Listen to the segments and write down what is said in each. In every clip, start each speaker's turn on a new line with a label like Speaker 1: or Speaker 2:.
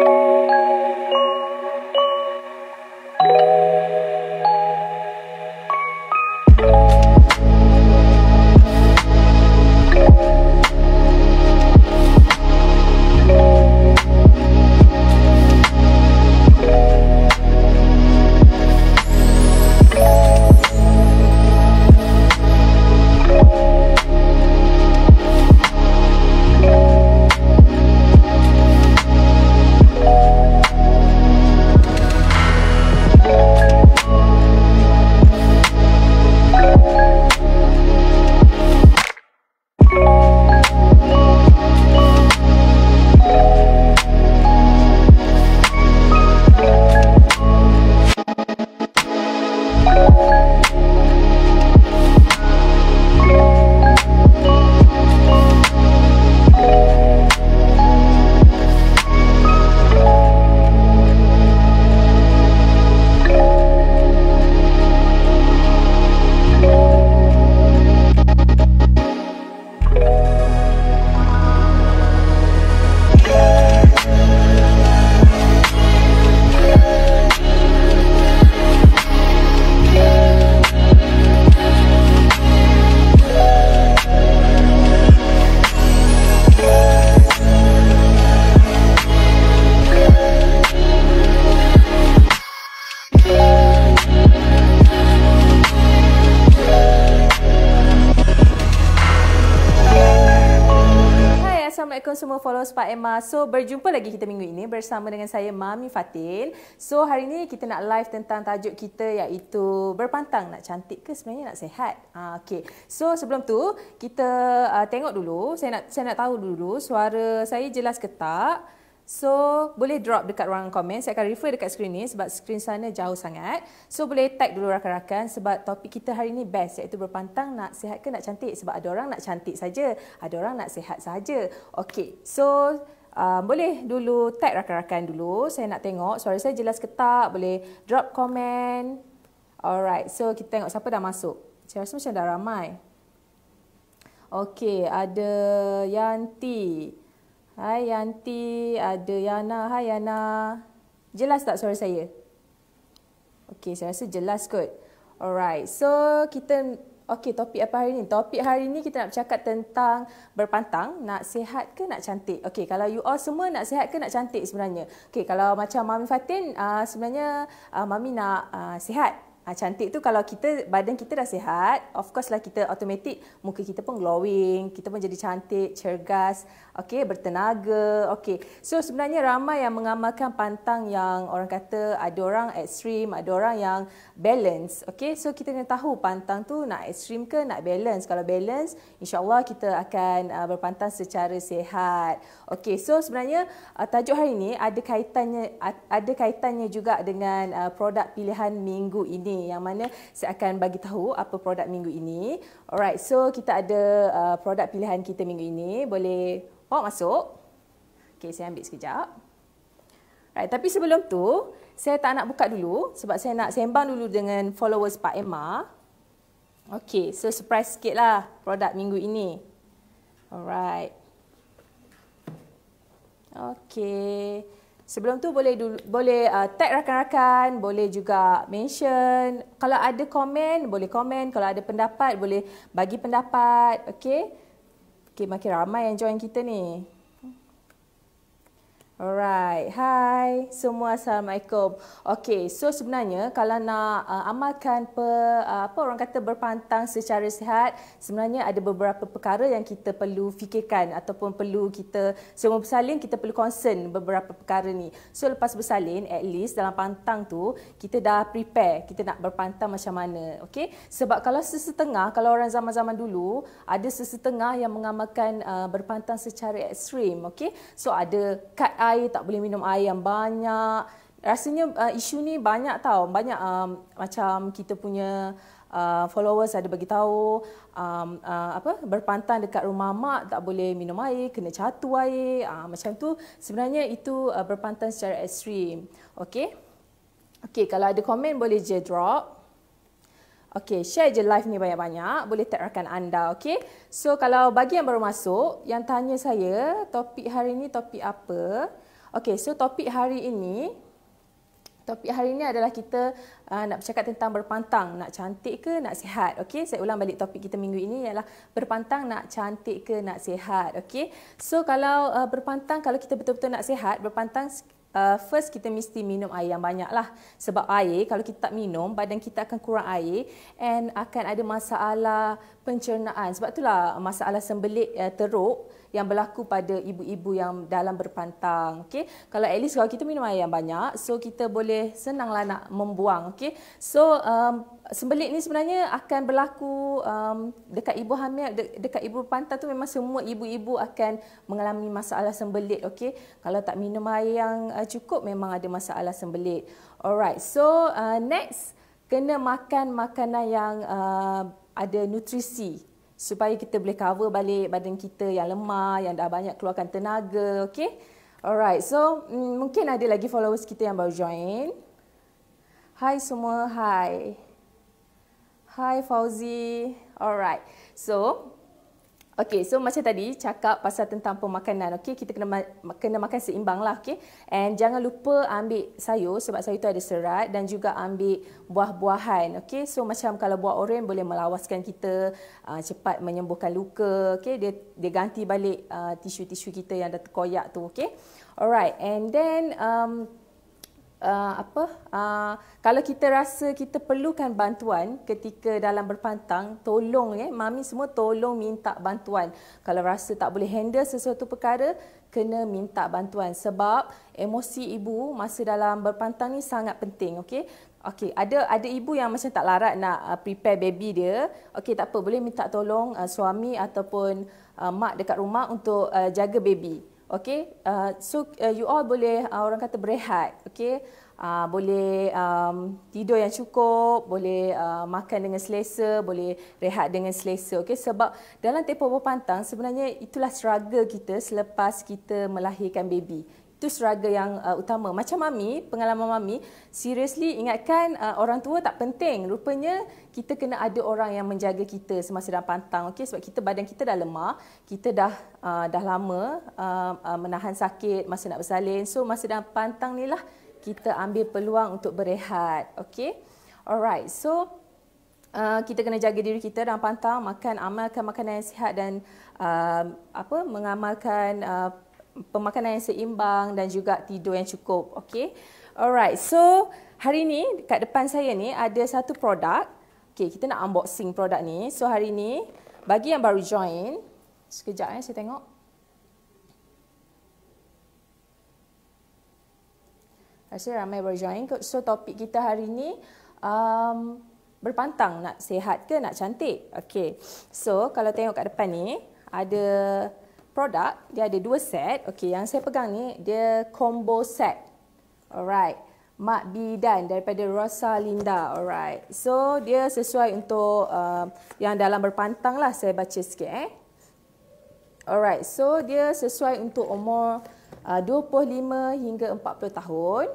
Speaker 1: thank you. follow Pak Emma. So berjumpa lagi kita minggu ini bersama dengan saya Mami Fatin. So hari ini kita nak live tentang tajuk kita iaitu berpantang nak cantik ke sebenarnya nak sehat. Ah okey. So sebelum tu kita uh, tengok dulu saya nak saya nak tahu dulu suara saya jelas ke tak. So boleh drop dekat ruang komen. Saya akan refer dekat skrin ni sebab skrin sana jauh sangat. So boleh tag dulu rakan-rakan sebab topik kita hari ni best iaitu berpantang nak sihat ke nak cantik. Sebab ada orang nak cantik saja, ada orang nak sihat saja. Okay, so Um, boleh dulu tag rakan-rakan dulu. Saya nak tengok suara saya jelas ke tak. Boleh drop komen. Alright. So kita tengok siapa dah masuk. Saya rasa macam dah ramai. Okay. Ada Yanti. Hai Yanti, ada Yana. Hai Yana. Jelas tak suara saya? Okey, saya rasa jelas kot. Alright, so kita... Okey, topik apa hari ni? Topik hari ni kita nak cakap tentang berpantang, nak sihat ke nak cantik? Okey, kalau you all semua nak sihat ke nak cantik sebenarnya? Okey, kalau macam Mami Fatin, uh, sebenarnya uh, Mami nak uh, ah, sihat. Ha, cantik tu kalau kita badan kita dah sihat, of course lah kita automatic muka kita pun glowing, kita pun jadi cantik, cergas, okay, bertenaga, okay. So sebenarnya ramai yang mengamalkan pantang yang orang kata ada orang extreme, ada orang yang balance, okay. So kita kena tahu pantang tu nak extreme ke nak balance. Kalau balance, insyaallah kita akan ah, berpantang secara sihat. okay. so sebenarnya ah, tajuk hari ini ada kaitannya ada kaitannya juga dengan produk pilihan minggu ini yang mana saya akan bagi tahu apa produk minggu ini. Alright, so kita ada uh, produk pilihan kita minggu ini. Boleh bawa masuk. Okay, saya ambil sekejap. Right, tapi sebelum tu, saya tak nak buka dulu sebab saya nak sembang dulu dengan followers Pak Emma. Okay, so surprise sikit lah produk minggu ini. Alright. Okay. Sebelum tu boleh dulu, boleh uh, tag rakan-rakan, boleh juga mention. Kalau ada komen, boleh komen. Kalau ada pendapat, boleh bagi pendapat. Okey? Okey, makin ramai yang join kita ni. Alright, hi semua Assalamualaikum. Okay, so sebenarnya kalau nak uh, amalkan per, uh, apa orang kata berpantang secara sihat, sebenarnya ada beberapa perkara yang kita perlu fikirkan ataupun perlu kita, semua bersalin kita perlu concern beberapa perkara ni. So lepas bersalin, at least dalam pantang tu, kita dah prepare kita nak berpantang macam mana. Okay, sebab kalau sesetengah, kalau orang zaman-zaman dulu, ada sesetengah yang mengamalkan uh, berpantang secara ekstrim. Okay, so ada cut up air, tak boleh minum air yang banyak. Rasanya uh, isu ni banyak tau. Banyak um, macam kita punya uh, followers ada bagi tahu um, uh, apa berpantang dekat rumah mak tak boleh minum air, kena catu air, uh, macam tu. Sebenarnya itu uh, berpantang secara ekstrim. Okey. Okey, kalau ada komen boleh je drop. Okay, share je live ni banyak-banyak. Boleh tag rakan anda, okay? So, kalau bagi yang baru masuk, yang tanya saya, topik hari ini topik apa? Okay, so topik hari ini, topik hari ini adalah kita uh, nak bercakap tentang berpantang. Nak cantik ke nak sihat, okay? Saya ulang balik topik kita minggu ini ialah berpantang nak cantik ke nak sihat, okay? So, kalau uh, berpantang, kalau kita betul-betul nak sihat, berpantang Uh, first kita mesti minum air yang banyak lah sebab air kalau kita tak minum badan kita akan kurang air and akan ada masalah pencernaan sebab itulah masalah sembelit uh, teruk yang berlaku pada ibu-ibu yang dalam berpantang. okay? Kalau at least kalau kita minum air yang banyak, so kita boleh senanglah nak membuang. okay? So um, sembelit ni sebenarnya akan berlaku um, dekat ibu hamil, de- dekat ibu pantang tu memang semua ibu-ibu akan mengalami masalah sembelit. okay? Kalau tak minum air yang uh, cukup memang ada masalah sembelit. Alright. So uh, next kena makan makanan yang uh, ada nutrisi supaya kita boleh cover balik badan kita yang lemah, yang dah banyak keluarkan tenaga, okay? Alright, so mm, mungkin ada lagi followers kita yang baru join. Hai semua, hai. Hai Fauzi. Alright, so Okey, so macam tadi cakap pasal tentang pemakanan, okey, kita kena ma- kena makan seimbang lah, okey. And jangan lupa ambil sayur sebab sayur tu ada serat dan juga ambil buah-buahan, okey. So macam kalau buah oren boleh melawaskan kita, uh, cepat menyembuhkan luka, okey. Dia dia ganti balik uh, tisu-tisu kita yang dah terkoyak tu, okey. Alright, and then um, uh, apa uh, kalau kita rasa kita perlukan bantuan ketika dalam berpantang tolong ya eh, mami semua tolong minta bantuan kalau rasa tak boleh handle sesuatu perkara kena minta bantuan sebab emosi ibu masa dalam berpantang ni sangat penting okey okey ada ada ibu yang macam tak larat nak uh, prepare baby dia okey tak apa boleh minta tolong uh, suami ataupun uh, mak dekat rumah untuk uh, jaga baby Okay, uh, so uh, you all boleh uh, orang kata berehat, okay? Uh, boleh um, tidur yang cukup, boleh uh, makan dengan selesa, boleh rehat dengan selesa, okay? Sebab dalam tempoh berpantang sebenarnya itulah struggle kita selepas kita melahirkan baby. Itu struggle yang uh, utama. Macam mami, pengalaman mami, seriously ingatkan uh, orang tua tak penting. Rupanya kita kena ada orang yang menjaga kita semasa dalam pantang. Okay? Sebab kita badan kita dah lemah, kita dah uh, dah lama uh, uh, menahan sakit masa nak bersalin. So masa dalam pantang ni lah kita ambil peluang untuk berehat. Okay? Alright, so uh, kita kena jaga diri kita dalam pantang, makan, amalkan makanan yang sihat dan uh, apa mengamalkan uh, pemakanan yang seimbang dan juga tidur yang cukup. Okay. Alright. So, hari ni kat depan saya ni ada satu produk. Okay, kita nak unboxing produk ni. So, hari ni bagi yang baru join. Sekejap eh, saya tengok. Rasa ramai baru join. So, topik kita hari ni um, berpantang nak sehat ke nak cantik. Okay. So, kalau tengok kat depan ni ada produk dia ada dua set. Okey, yang saya pegang ni dia combo set. Alright. Mak Bidan daripada Rosa Linda. Alright. So, dia sesuai untuk uh, yang dalam berpantang lah. Saya baca sikit eh. Alright. So, dia sesuai untuk umur uh, 25 hingga 40 tahun.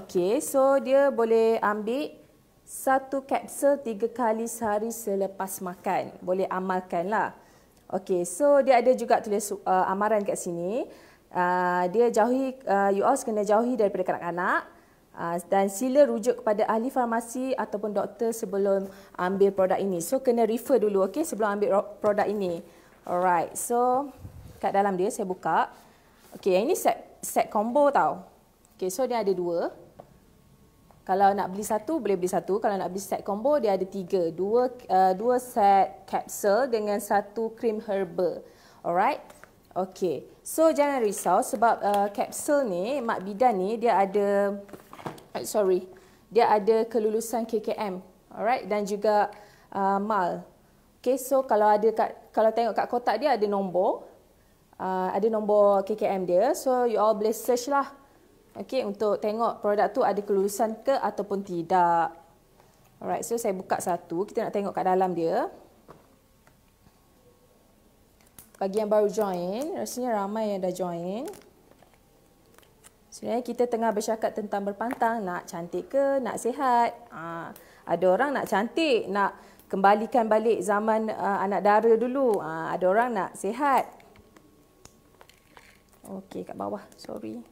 Speaker 1: Okay. So, dia boleh ambil satu kapsul tiga kali sehari selepas makan. Boleh amalkan lah. Okay, so dia ada juga tulis uh, amaran kat sini. Uh, dia jauhi, uh, you all kena jauhi daripada kanak-kanak uh, dan sila rujuk kepada ahli farmasi ataupun doktor sebelum ambil produk ini. So, kena refer dulu, okay, sebelum ambil produk ini. Alright, so kat dalam dia saya buka. Okay, yang ini set, set combo tau. Okay, so dia ada dua. Kalau nak beli satu, boleh beli satu. Kalau nak beli set combo, dia ada tiga. Dua, uh, dua set kapsul dengan satu krim herba. Alright? Okay. So, jangan risau sebab uh, capsule ni, Mak Bidan ni, dia ada... Eh, sorry. Dia ada kelulusan KKM. Alright? Dan juga uh, MAL. Okay, so kalau ada kat, kalau tengok kat kotak dia ada nombor. Uh, ada nombor KKM dia. So, you all boleh search lah okey untuk tengok produk tu ada kelulusan ke ataupun tidak alright so saya buka satu kita nak tengok kat dalam dia bagi yang baru join rasanya ramai yang dah join sebenarnya kita tengah bercakap tentang berpantang nak cantik ke nak sihat ha, ada orang nak cantik nak kembalikan balik zaman uh, anak dara dulu ha, ada orang nak sihat Okey kat bawah sorry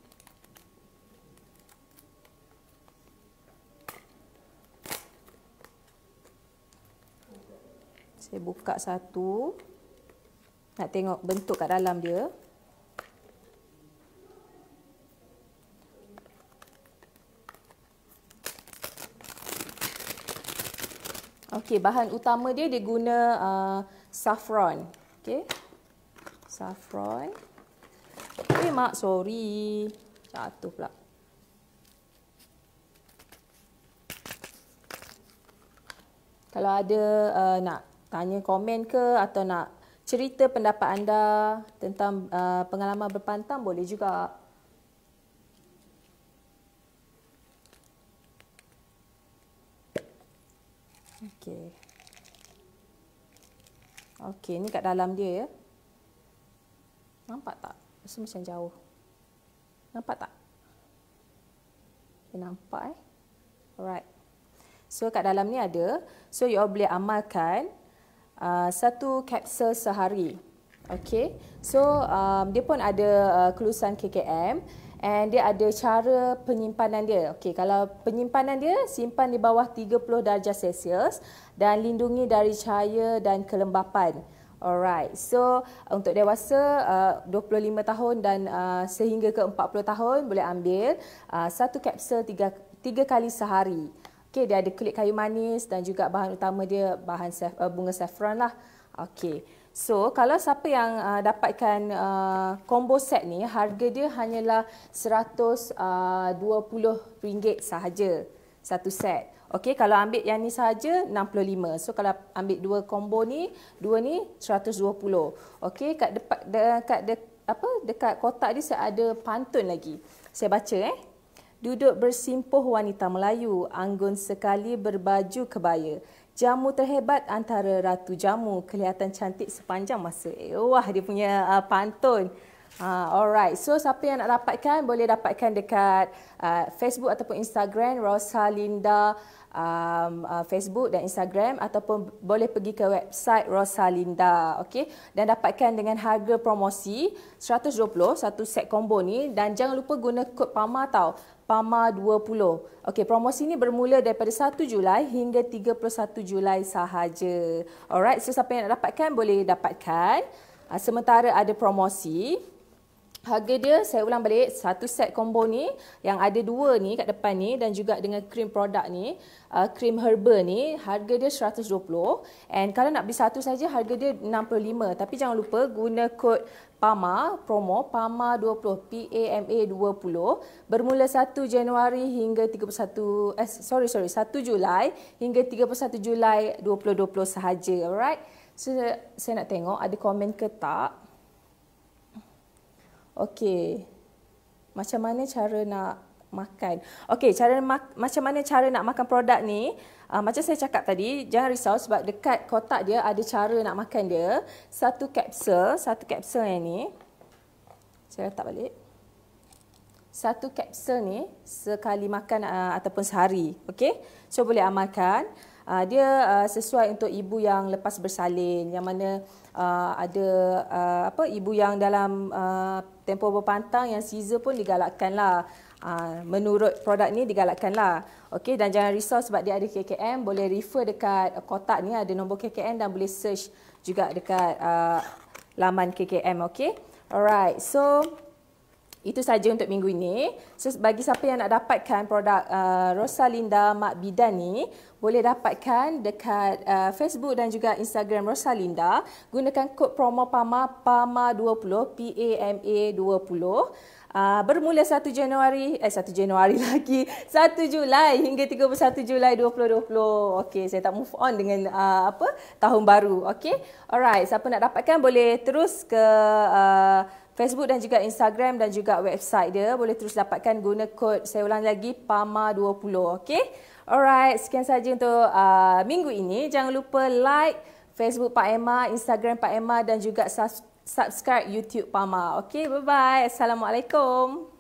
Speaker 1: Saya buka satu. Nak tengok bentuk kat dalam dia. Okey, bahan utama dia dia guna uh, saffron. Okey. Saffron. Eh, mak sorry. Jatuh pula. Kalau ada uh, nak tanya komen ke atau nak cerita pendapat anda tentang uh, pengalaman berpantang boleh juga. Okey. Okey, ni kat dalam dia ya. Nampak tak? Rasa macam jauh. Nampak tak? Okay, nampak eh. Alright. So kat dalam ni ada. So you all boleh amalkan uh, satu kapsul sehari. Okay, so um, dia pun ada uh, kelulusan KKM and dia ada cara penyimpanan dia. Okay, kalau penyimpanan dia simpan di bawah 30 darjah Celsius dan lindungi dari cahaya dan kelembapan. Alright, so untuk dewasa uh, 25 tahun dan uh, sehingga ke 40 tahun boleh ambil uh, satu kapsul tiga, tiga kali sehari. Okey, dia ada kulit kayu manis dan juga bahan utama dia bahan saf, uh, eh, bunga saffron lah. Okey. So, kalau siapa yang uh, dapatkan uh, combo set ni, harga dia hanyalah RM120 sahaja satu set. Okey, kalau ambil yang ni sahaja 65. So kalau ambil dua combo ni, dua ni 120. Okey, kat dekat dekat apa dekat kotak ni saya ada pantun lagi. Saya baca eh duduk bersimpuh wanita Melayu, anggun sekali berbaju kebaya. Jamu terhebat antara ratu jamu, kelihatan cantik sepanjang masa. Eh, wah, dia punya uh, pantun. Uh, alright, so siapa yang nak dapatkan boleh dapatkan dekat uh, Facebook ataupun Instagram Rosalinda um, uh, Facebook dan Instagram ataupun boleh pergi ke website Rosalinda, okay? Dan dapatkan dengan harga promosi 120 satu set combo ni dan jangan lupa guna kod PAMA tau. PAMA 20. Okey, promosi ini bermula daripada 1 Julai hingga 31 Julai sahaja. Alright, so siapa yang nak dapatkan boleh dapatkan. Ah, sementara ada promosi, Harga dia, saya ulang balik, satu set combo ni yang ada dua ni kat depan ni dan juga dengan cream produk ni, uh, krim herba ni, harga dia $120. And kalau nak beli satu saja harga dia $65. Tapi jangan lupa guna kod PAMA, promo PAMA20, P-A-M-A 20, bermula 1 Januari hingga 31, eh, sorry, sorry, 1 Julai hingga 31 Julai 2020 sahaja, alright? So, saya nak tengok ada komen ke tak. Okey. Macam mana cara nak makan. Okey, cara mak, macam mana cara nak makan produk ni? Uh, macam saya cakap tadi, jangan risau sebab dekat kotak dia ada cara nak makan dia. Satu kapsul, satu kapsul yang ni. Saya letak balik. Satu kapsul ni sekali makan uh, ataupun sehari. Okey? So boleh amalkan uh, dia uh, sesuai untuk ibu yang lepas bersalin yang mana uh, ada uh, apa ibu yang dalam uh, tempoh berpantang yang caesar pun digalakkanlah Uh, menurut produk ni digalakkan lah. Okay dan jangan risau sebab dia ada KKM boleh refer dekat kotak ni ada nombor KKM dan boleh search juga dekat uh, laman KKM Okay. Alright. So itu saja untuk minggu ini. So, bagi siapa yang nak dapatkan produk uh, Rosalinda Mak Bidan ni, boleh dapatkan dekat uh, Facebook dan juga Instagram Rosalinda. Gunakan kod promo PAMA PAMA20, P A M A 20. Uh, bermula 1 Januari, eh 1 Januari lagi, 1 Julai hingga 31 Julai 2020. Okey, saya tak move on dengan uh, apa tahun baru. Okey. Alright, siapa nak dapatkan boleh terus ke uh, Facebook dan juga Instagram dan juga website dia boleh terus dapatkan guna kod saya ulang lagi PAMA20 okey. Alright, sekian saja untuk uh, minggu ini. Jangan lupa like Facebook Pak Emma, Instagram Pak Emma dan juga subscribe YouTube Pama. Okey, bye-bye. Assalamualaikum.